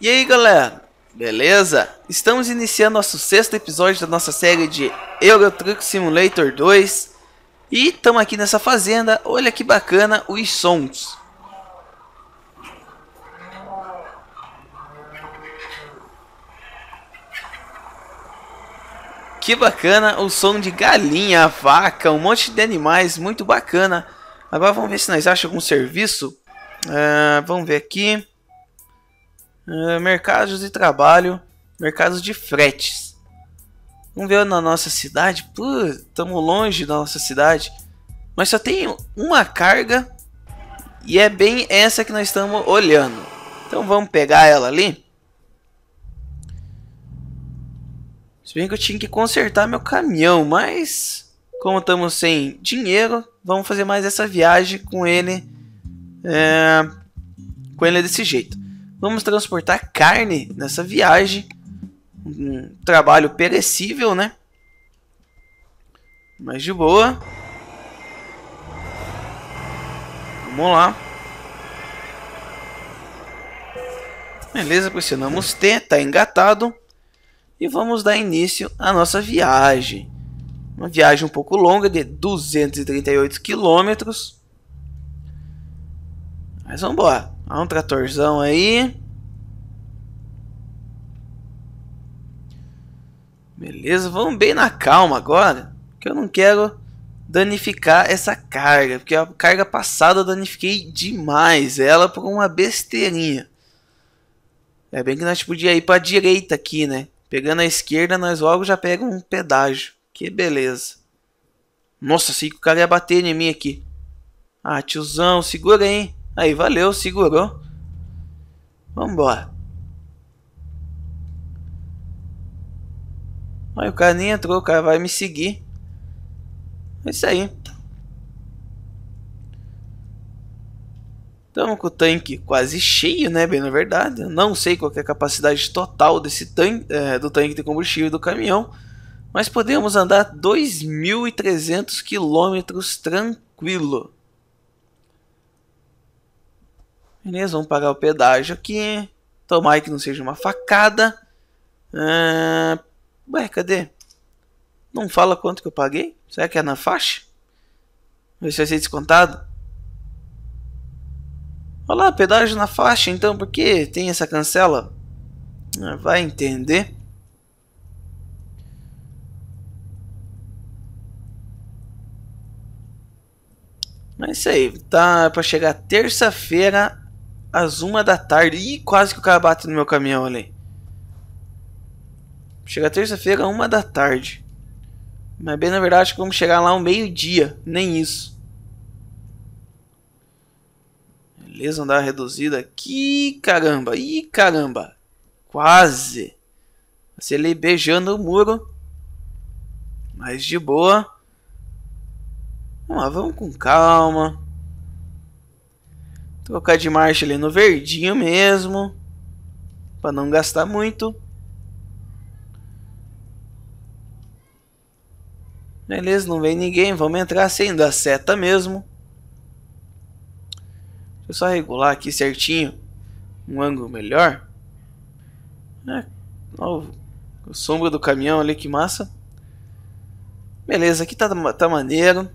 E aí galera, beleza? Estamos iniciando nosso sexto episódio da nossa série de Euro Truck Simulator 2 E estamos aqui nessa fazenda, olha que bacana os sons Que bacana o som de galinha, vaca, um monte de animais, muito bacana Agora vamos ver se nós achamos algum serviço uh, Vamos ver aqui eh, mercados de trabalho, mercados de fretes. Vamos ver na nossa cidade. Estamos longe da nossa cidade. Mas só tem uma carga. E é bem essa que nós estamos olhando. Então vamos pegar ela ali. Se bem que eu tinha que consertar meu caminhão, mas como estamos sem dinheiro, vamos fazer mais essa viagem com ele, é, com ele desse jeito. Vamos transportar carne nessa viagem. Um trabalho perecível, né? Mas de boa. Vamos lá. Beleza, pressionamos T, tá engatado. E vamos dar início à nossa viagem. Uma viagem um pouco longa, de 238 quilômetros. Mas vamos embora. Há um tratorzão aí. Beleza, vamos bem na calma agora. Que eu não quero danificar essa carga. Porque a carga passada eu danifiquei demais ela por uma besteirinha. É bem que nós podíamos ir para a direita aqui, né? Pegando a esquerda, nós logo já pegamos um pedágio. Que beleza. Nossa, sei que o cara ia bater em mim aqui. Ah, tiozão, segura aí. Aí, valeu, segurou. Vambora. Aí o cara nem entrou, o cara vai me seguir. É isso aí. Estamos com o tanque quase cheio, né? Bem, na verdade. Eu não sei qual é a capacidade total desse tanque, é, do tanque de combustível do caminhão. Mas podemos andar 2.300 quilômetros tranquilo. Beleza, vamos pagar o pedágio aqui. tomar que não seja uma facada. Ah, ué, cadê? Não fala quanto que eu paguei? Será que é na faixa? Ver se vai ser descontado. Olha lá, pedágio na faixa, então, por que tem essa cancela? Ah, vai entender. Mas é isso aí, tá para chegar terça-feira às uma da tarde. Ih, quase que o cara bate no meu caminhão ali. Chega terça-feira, uma da tarde. Mas bem na verdade vamos chegar lá ao meio-dia. Nem isso. Beleza, andar reduzida aqui. Caramba, ih, caramba. Quase. Acelei beijando o muro. Mas de boa. Vamos lá, vamos com calma. Trocar de marcha ali no verdinho mesmo. Para não gastar muito. Beleza, não vem ninguém. Vamos entrar sem dar seta mesmo. Deixa eu só regular aqui certinho. Um ângulo melhor. É, ó, sombra do caminhão ali, que massa. Beleza, aqui tá, tá maneiro.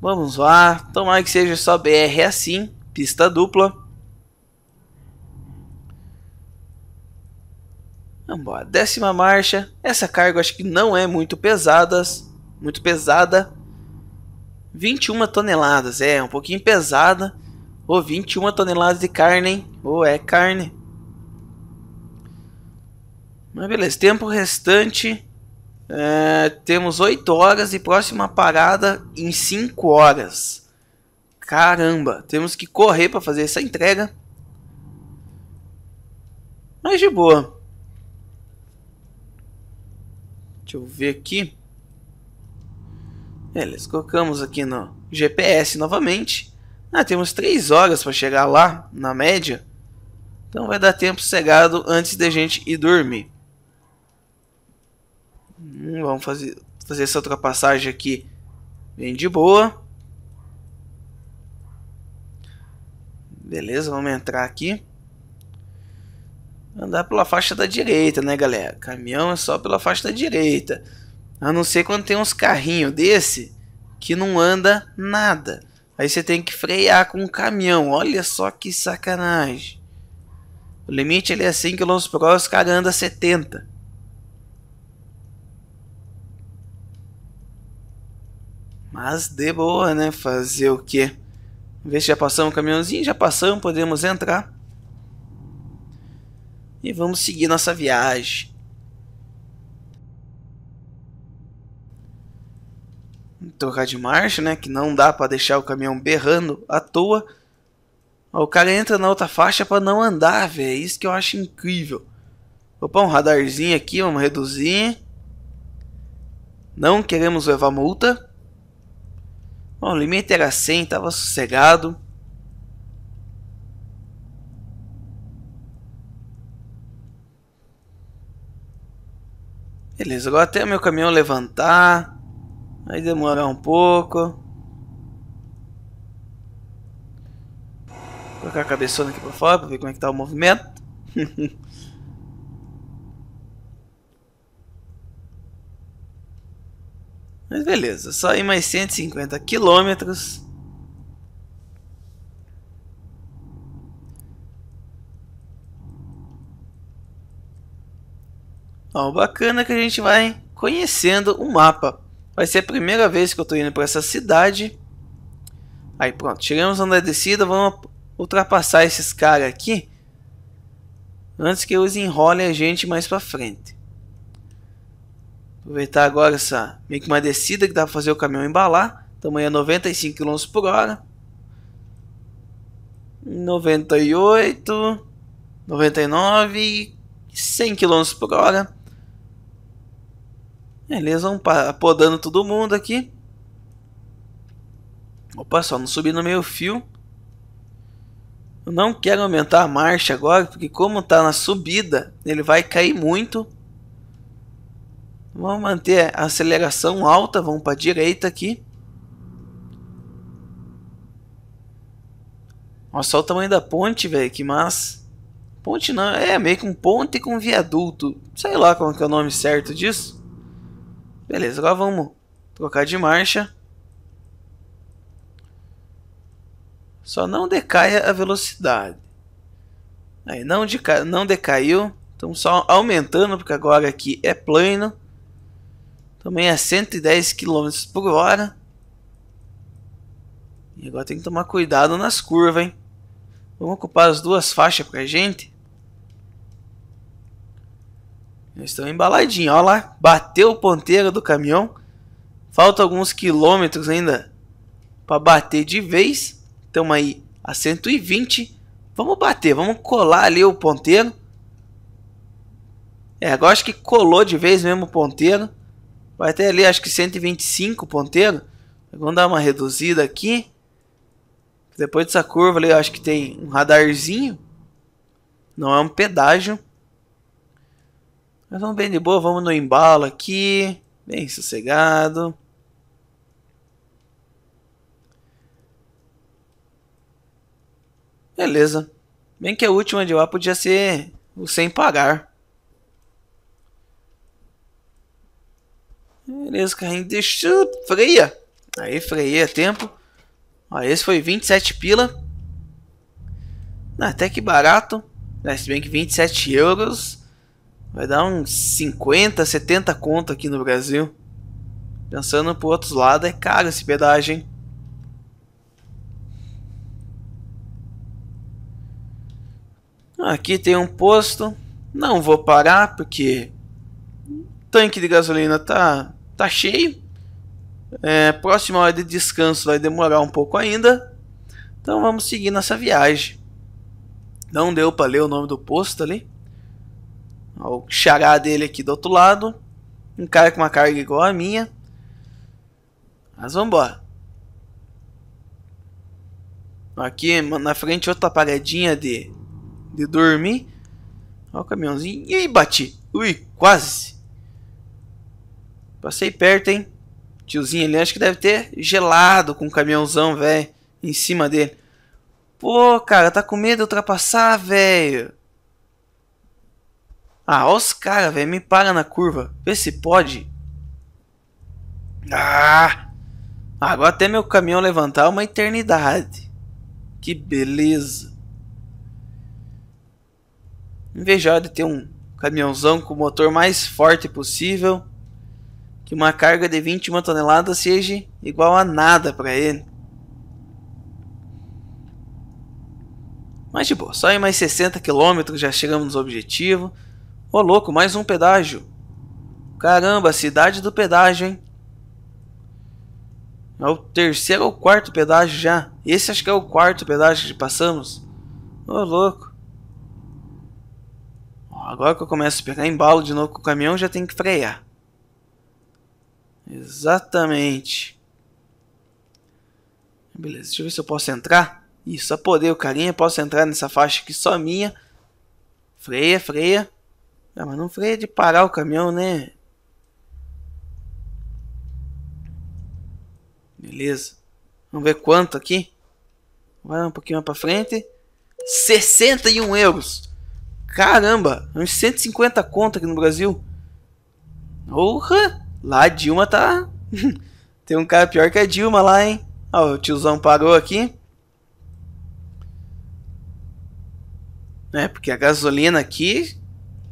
Vamos lá. Tomara que seja só BR assim pista dupla. Vamos Décima marcha. Essa carga acho que não é muito pesadas, muito pesada. 21 toneladas, é um pouquinho pesada. Ou oh, 21 toneladas de carne, Ou oh, é carne. Mas beleza, tempo restante. É, temos 8 horas e próxima parada em 5 horas. Caramba, temos que correr para fazer essa entrega. Mas de boa. Deixa eu ver aqui. Beleza, é, colocamos aqui no GPS novamente. Ah, temos 3 horas para chegar lá, na média. Então vai dar tempo cegado antes da gente ir dormir. Hum, vamos fazer, fazer essa ultrapassagem aqui bem de boa. Beleza, vamos entrar aqui. Andar pela faixa da direita, né, galera? Caminhão é só pela faixa da direita. A não ser quando tem uns carrinhos desse que não anda nada. Aí você tem que frear com o um caminhão. Olha só que sacanagem. O limite ele é 100 km por hora, os caras andam 70. Mas de boa, né? Fazer o quê? Vê se já passamos o caminhãozinho, já passamos, podemos entrar. E vamos seguir nossa viagem. Trocar de marcha, né? Que não dá para deixar o caminhão berrando à toa. O cara entra na outra faixa para não andar, velho. Isso que eu acho incrível. Opa, um radarzinho aqui, vamos reduzir. Não queremos levar multa. Bom, o limite era 100, tava sossegado. Beleza, agora até o meu caminhão levantar. Vai demorar um pouco. Vou colocar a cabeçona aqui pra fora pra ver como é que tá o movimento. Mas beleza, só ir mais 150 quilômetros. Ó, o bacana é que a gente vai conhecendo o mapa. Vai ser a primeira vez que eu estou indo para essa cidade. Aí pronto, chegamos na descida, vamos ultrapassar esses caras aqui. Antes que eles enrolem a gente mais para frente. Aproveitar agora essa meio que uma descida que dá para fazer o caminhão embalar. Tamanho é 95 km por hora. 98, 99, 100 km por hora. Beleza, vamos podando todo mundo aqui. Opa, só não subi no meio fio. Eu não quero aumentar a marcha agora, porque como está na subida, ele vai cair muito. Vamos manter a aceleração alta, vamos para a direita aqui. Olha só o tamanho da ponte, velho, que massa. Ponte não, é meio que um ponte com viaduto. Sei lá qual é que é o nome certo disso. Beleza, agora vamos trocar de marcha. Só não decaia a velocidade. Aí não, deca... não decaiu. Estamos só aumentando, porque agora aqui é plano. Também é 110 km por hora. E agora tem que tomar cuidado nas curvas, hein? Vamos ocupar as duas faixas pra gente. Eles estão embaladinhos, olha lá. Bateu o ponteiro do caminhão. Falta alguns quilômetros ainda para bater de vez. Estamos aí a 120. Vamos bater, vamos colar ali o ponteiro. É, agora acho que colou de vez mesmo o ponteiro. Vai até ali, acho que 125 ponteiro. Vamos dar uma reduzida aqui. Depois dessa curva ali, acho que tem um radarzinho. Não é um pedágio. Mas vamos bem de boa, vamos no embalo aqui. Bem sossegado. Beleza. Bem que a última de lá podia ser o sem pagar. Beleza, carrinho deixa, freia. Aí freia tempo. Ó, esse foi 27 pila. Até que barato. Né, se bem que 27 euros vai dar uns 50, 70 conto aqui no Brasil. Pensando por outros lados, é caro esse pedagem Aqui tem um posto. Não vou parar porque tanque de gasolina tá tá cheio. É, próxima hora de descanso vai demorar um pouco ainda. Então vamos seguir nessa viagem. Não deu para ler o nome do posto ali. O xará dele aqui do outro lado. Um cara com uma carga igual a minha. Mas vamos embora. Aqui na frente outra paradinha de, de dormir. Olha o caminhãozinho. E bati. Ui, quase. Passei perto, hein? Tiozinho ali, acho que deve ter gelado com o caminhãozão, velho, em cima dele. Pô, cara, tá com medo de ultrapassar, velho. Ah, ó os caras, velho, me para na curva. Vê se pode. Ah! Agora até meu caminhão levantar é uma eternidade. Que beleza. Invejado de ter um caminhãozão com o motor mais forte possível, que uma carga de 21 toneladas seja igual a nada para ele. Mas de tipo, boa, só em mais 60 km já chegamos no objetivo. Ô oh, louco, mais um pedágio. Caramba, cidade do pedágio, hein? É o terceiro ou quarto pedágio já. Esse acho que é o quarto pedágio que passamos. Ô oh, louco. Agora que eu começo a pegar embalo de novo com o caminhão, já tem que frear. Exatamente. Beleza, deixa eu ver se eu posso entrar. Isso, apodei o carinha, posso entrar nessa faixa aqui só minha. Freia, freia. Ah, mas não freia de parar o caminhão, né? Beleza. Vamos ver quanto aqui. Vai um pouquinho mais pra frente. 61 euros. Caramba, uns 150 conto aqui no Brasil. Porra! Lá a Dilma tá. Tem um cara pior que a Dilma lá, hein? Ó, o tiozão parou aqui. É, porque a gasolina aqui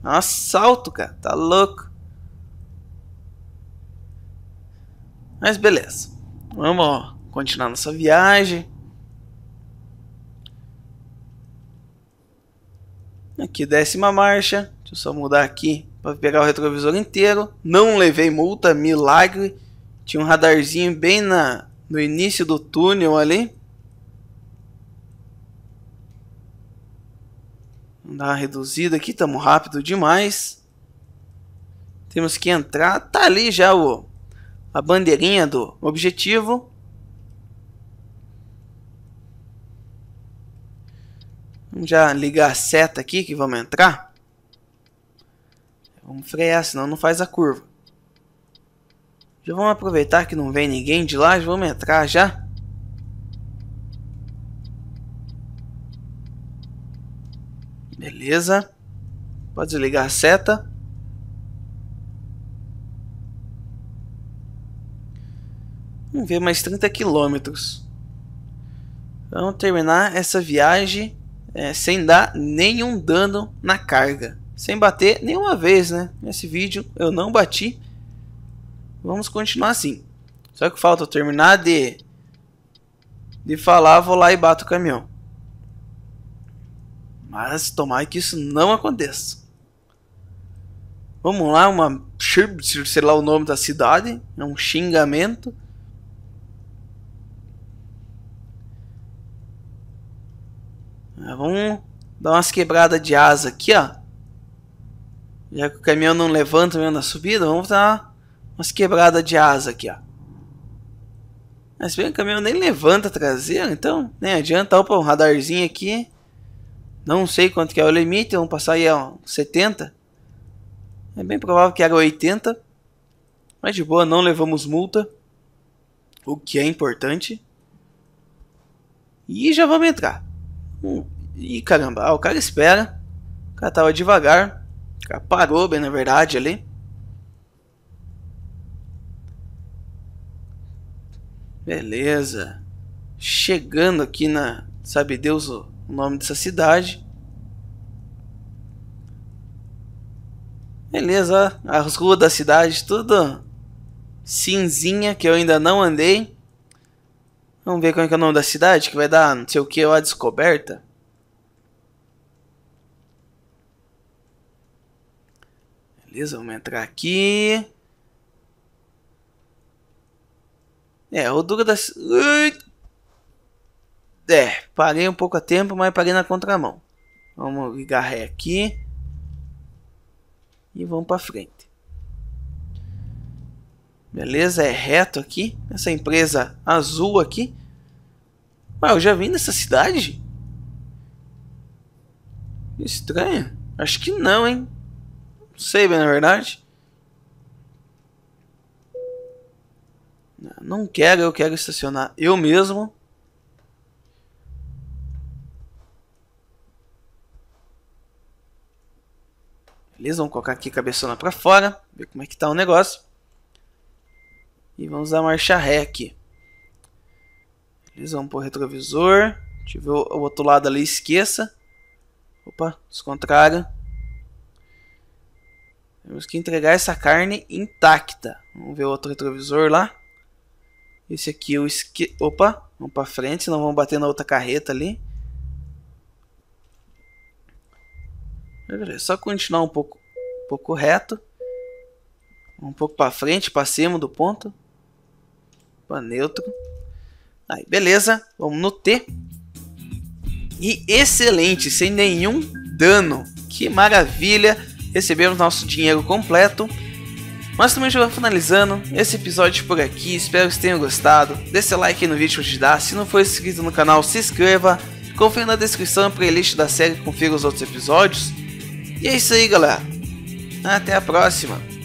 é um assalto, cara. Tá louco. Mas beleza. Vamos ó, continuar nossa viagem. Aqui, décima marcha. Deixa eu só mudar aqui pegar o retrovisor inteiro. Não levei multa, milagre. Tinha um radarzinho bem na no início do túnel ali. Vamos dar uma reduzida aqui, estamos rápido demais. Temos que entrar, tá ali já o a bandeirinha do objetivo. Vamos já ligar a seta aqui que vamos entrar. Vamos frear, senão não faz a curva. Já vamos aproveitar que não vem ninguém de lá, já vamos entrar já. Beleza. Pode desligar a seta. Vamos ver mais 30 quilômetros. Vamos terminar essa viagem é, sem dar nenhum dano na carga sem bater nenhuma vez, né? Nesse vídeo eu não bati. Vamos continuar assim. Só que falta eu terminar de de falar, vou lá e bato o caminhão. Mas tomara que isso não aconteça. Vamos lá, uma sei lá o nome da cidade, é um xingamento. Ah, vamos dar umas quebradas de asa aqui, ó. Já que o caminhão não levanta mesmo na subida, vamos dar umas quebradas de asa aqui, ó. Mas bem, o caminhão nem levanta a traseira, então nem adianta. Opa, um radarzinho aqui. Não sei quanto que é o limite, vamos passar aí a 70. É bem provável que era 80. Mas de boa, não levamos multa. O que é importante. E já vamos entrar. Hum, ih, caramba, ah, o cara espera. O cara tava devagar parou bem na verdade ali. Beleza. Chegando aqui na. Sabe Deus o nome dessa cidade. Beleza, as ruas da cidade, tudo cinzinha que eu ainda não andei. Vamos ver como é que é o nome da cidade, que vai dar não sei o que a descoberta. Beleza, vamos entrar aqui. É, o Dura das... Tá é, parei um pouco a tempo, mas parei na contramão. Vamos ligar ré aqui. E vamos pra frente. Beleza, é reto aqui. Essa empresa azul aqui. Ué, eu já vim nessa cidade? Estranho. Acho que não, hein? Não sei, bem, na é verdade. Não quero, eu quero estacionar eu mesmo. Beleza, vamos colocar aqui a cabeçona pra fora. Ver como é que tá o negócio. E vamos dar marcha ré aqui. Beleza, vamos pro retrovisor. Deixa eu ver o outro lado ali, esqueça. Opa, descontrário. Temos que entregar essa carne intacta. Vamos ver o outro retrovisor lá. Esse aqui é o esque... Opa, vamos para frente, senão vamos bater na outra carreta ali. só continuar um pouco, um pouco reto. Um pouco para frente, pra cima do ponto. Para neutro. Aí, beleza. Vamos no T. E excelente, sem nenhum dano. Que maravilha! recebemos nosso dinheiro completo. Mas também já finalizando esse episódio por aqui, espero que tenham gostado. Dê seu like no vídeo que te dá, se não for inscrito no canal, se inscreva. Confira na descrição a playlist da série, confira os outros episódios. E é isso aí, galera. Até a próxima.